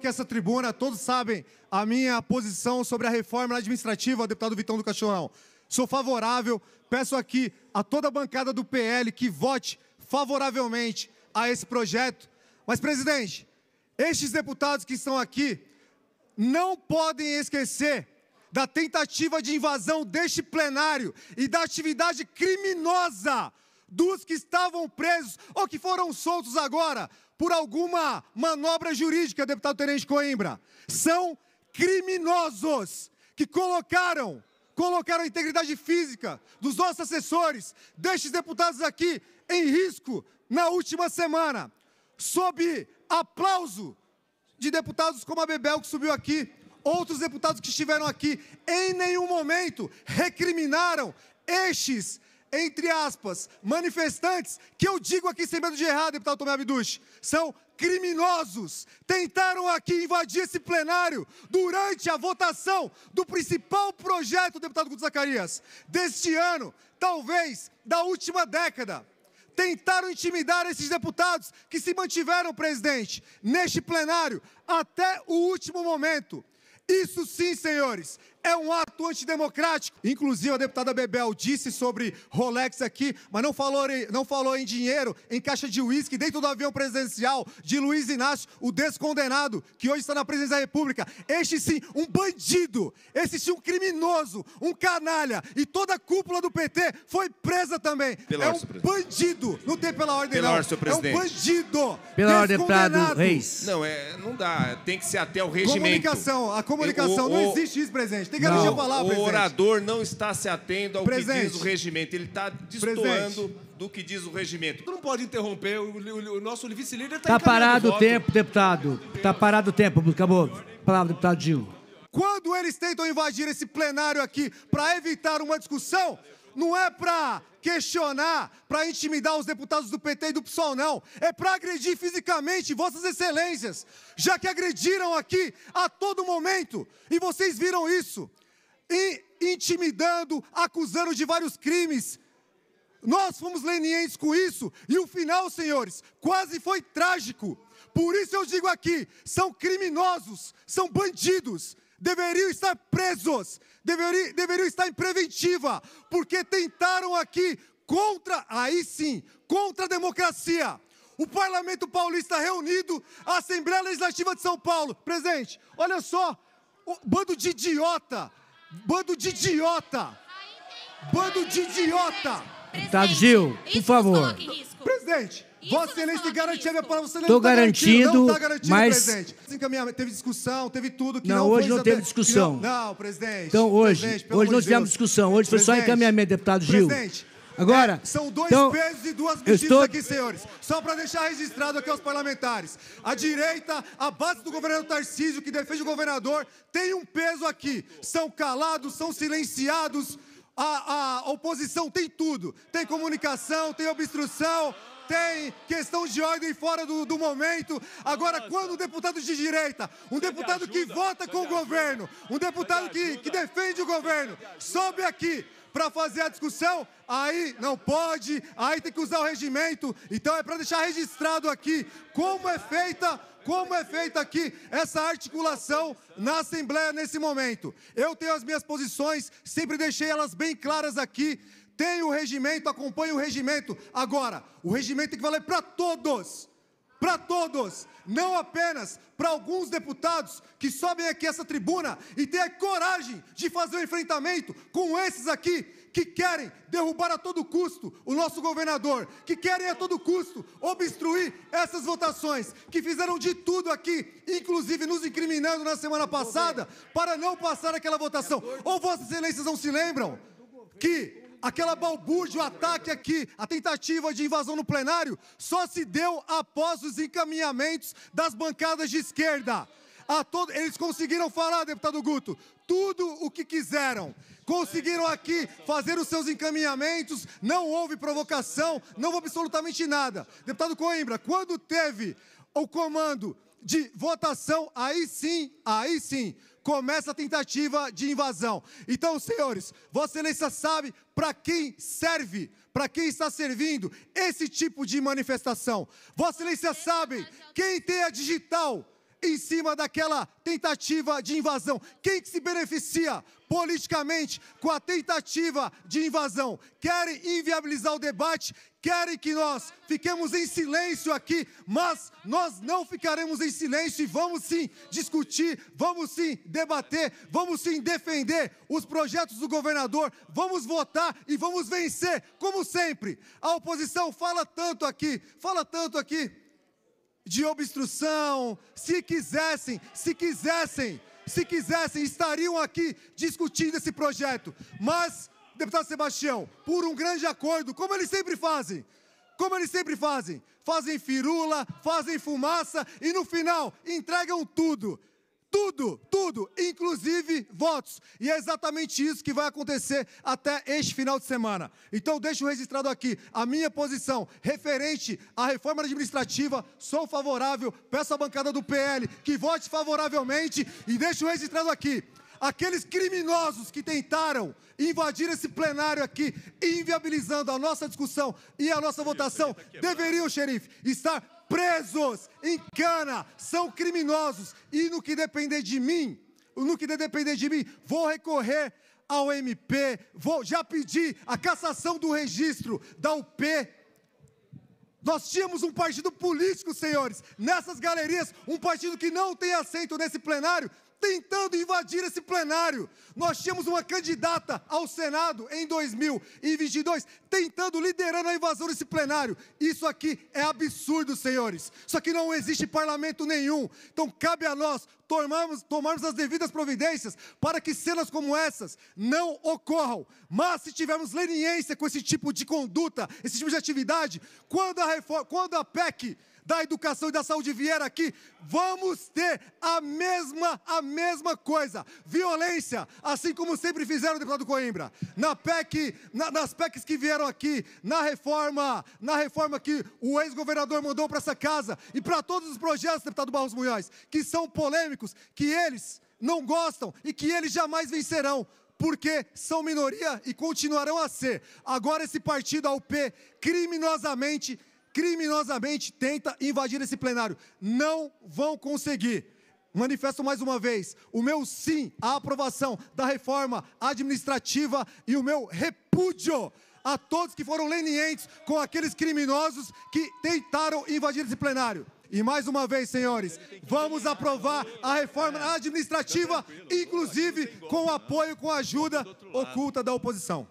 que essa tribuna, todos sabem a minha posição sobre a reforma administrativa, deputado Vitão do Cachorrão. Sou favorável, peço aqui a toda a bancada do PL que vote favoravelmente a esse projeto. Mas, presidente, estes deputados que estão aqui não podem esquecer da tentativa de invasão deste plenário e da atividade criminosa dos que estavam presos ou que foram soltos agora por alguma manobra jurídica, deputado Tenente Coimbra. São criminosos que colocaram colocaram a integridade física dos nossos assessores, destes deputados aqui, em risco na última semana, sob aplauso de deputados como a Bebel, que subiu aqui, outros deputados que estiveram aqui, em nenhum momento recriminaram estes entre aspas, manifestantes, que eu digo aqui sem medo de errar, deputado Tomé Abduch, são criminosos. Tentaram aqui invadir esse plenário durante a votação do principal projeto, deputado Guto Zacarias, deste ano, talvez da última década. Tentaram intimidar esses deputados que se mantiveram, presidente, neste plenário até o último momento. Isso sim, senhores, é um ato antidemocrático. Inclusive, a deputada Bebel disse sobre Rolex aqui, mas não falou, não falou em dinheiro, em caixa de uísque dentro do avião presidencial de Luiz Inácio, o descondenado, que hoje está na presidência da República. Este sim, um bandido, este sim, um criminoso, um canalha. E toda a cúpula do PT foi presa também. Pela é um bandido. Não tem pela ordem, pela não. Ordem, é um bandido. Pela ordem, deputado Reis. Não, é, não dá. Tem que ser até o regimento. Comunicação. A comunicação. o... Não existe isso, presidente. Tem que a palavra, O orador não está se atendo ao que diz o regimento. Ele está destoando do que diz o regimento. Tu não pode interromper. O, o, o nosso vice-líder está tá Está parado o tempo, deputado. Está parado o tempo. Acabou. Palavra, deputado Gil. Quando eles tentam invadir esse plenário aqui para evitar uma discussão, não é para questionar, para intimidar os deputados do PT e do PSOL, não. É para agredir fisicamente Vossas Excelências, já que agrediram aqui a todo momento. E vocês viram isso. E intimidando, acusando de vários crimes. Nós fomos lenientes com isso e o final, senhores, quase foi trágico. Por isso eu digo aqui: são criminosos, são bandidos deveriam estar presos, deveriam, deveriam estar em preventiva, porque tentaram aqui contra, aí sim, contra a democracia. O Parlamento Paulista reunido, a Assembleia Legislativa de São Paulo, presente. Olha só, bando de idiota, bando de idiota, bando de idiota. Tá, Gil, por favor. Presidente, você nem tem garantia, para você nem Tô tá garantido, não está garantindo mas... presidente. Assim teve discussão, teve tudo que não, não hoje não teve discussão. Não, não, presidente. Então hoje, presidente, hoje não Deus. tivemos discussão, hoje presidente, foi só encaminhamento, deputado Gil. Presidente, Agora, é, são dois então, pesos e duas medidas estou... aqui, senhores. Só para deixar registrado aqui aos parlamentares. A direita, a base do governador Tarcísio, que defende o governador, tem um peso aqui. São calados, são silenciados. A, a oposição tem tudo. Tem comunicação, tem obstrução, tem questões de ordem fora do, do momento. Agora, Nossa. quando um deputado de direita, um deputado que vota com o governo, um deputado que, que defende o governo, sobe aqui para fazer a discussão, aí não pode, aí tem que usar o regimento. Então é para deixar registrado aqui como é feita, como é feita aqui essa articulação na Assembleia nesse momento. Eu tenho as minhas posições, sempre deixei elas bem claras aqui. Tem o regimento, acompanhe o regimento. Agora, o regimento tem que valer para todos. Para todos, não apenas para alguns deputados que sobem aqui essa tribuna e têm a coragem de fazer o um enfrentamento com esses aqui que querem derrubar a todo custo o nosso governador, que querem a todo custo obstruir essas votações, que fizeram de tudo aqui, inclusive nos incriminando na semana passada, para não passar aquela votação. Ou Vossas Excelências não se lembram que Aquela balbúrdia, o ataque aqui, a tentativa de invasão no plenário, só se deu após os encaminhamentos das bancadas de esquerda. Todo... Eles conseguiram falar, deputado Guto, tudo o que quiseram. Conseguiram aqui fazer os seus encaminhamentos, não houve provocação, não houve absolutamente nada. Deputado Coimbra, quando teve o comando de votação, aí sim, aí sim, começa a tentativa de invasão. Então, senhores, Vossa Excelência sabe para quem serve, para quem está servindo esse tipo de manifestação. Vossa Excelência sabe quem tem a digital em cima daquela tentativa de invasão. Quem que se beneficia politicamente com a tentativa de invasão? Querem inviabilizar o debate, querem que nós fiquemos em silêncio aqui, mas nós não ficaremos em silêncio e vamos sim discutir, vamos sim debater, vamos sim defender os projetos do governador, vamos votar e vamos vencer, como sempre. A oposição fala tanto aqui, fala tanto aqui de obstrução. Se quisessem, se quisessem, se quisessem, estariam aqui discutindo esse projeto. Mas, deputado Sebastião, por um grande acordo, como eles sempre fazem, como eles sempre fazem, fazem firula, fazem fumaça e no final entregam tudo. Tudo, tudo, inclusive votos. E é exatamente isso que vai acontecer até este final de semana. Então, deixo registrado aqui a minha posição referente à reforma administrativa. Sou favorável, peço à bancada do PL que vote favoravelmente e deixo registrado aqui aqueles criminosos que tentaram invadir esse plenário aqui, inviabilizando a nossa discussão e a nossa votação, é deveriam, xerife, estar presos em cana, são criminosos e no que depender de mim, no que depender de mim, vou recorrer ao MP, vou já pedir a cassação do registro da UP. Nós tínhamos um partido político, senhores, nessas galerias, um partido que não tem assento nesse plenário, tentando invadir esse plenário. Nós tínhamos uma candidata ao Senado em 2022 tentando liderando a invasão desse plenário. Isso aqui é absurdo, senhores. Isso aqui não existe parlamento nenhum. Então cabe a nós tomarmos, tomarmos as devidas providências para que cenas como essas não ocorram. Mas se tivermos leniência com esse tipo de conduta, esse tipo de atividade, quando a, reforma, quando a PEC da educação e da saúde vier aqui, vamos ter a mesma, a mesma coisa. Violência, assim como sempre fizeram, deputado Coimbra. Na PEC, na, nas PECs que vieram aqui, na reforma, na reforma que o ex-governador mandou para essa casa e para todos os projetos, deputado Barros Munhoz, que são polêmicos, que eles não gostam e que eles jamais vencerão porque são minoria e continuarão a ser. Agora esse partido, a criminosamente criminosamente tenta invadir esse plenário. Não vão conseguir. Manifesto mais uma vez o meu sim à aprovação da reforma administrativa e o meu repúdio a todos que foram lenientes com aqueles criminosos que tentaram invadir esse plenário. E mais uma vez, senhores, vamos aprovar a reforma administrativa, inclusive com o apoio, com a ajuda oculta da oposição.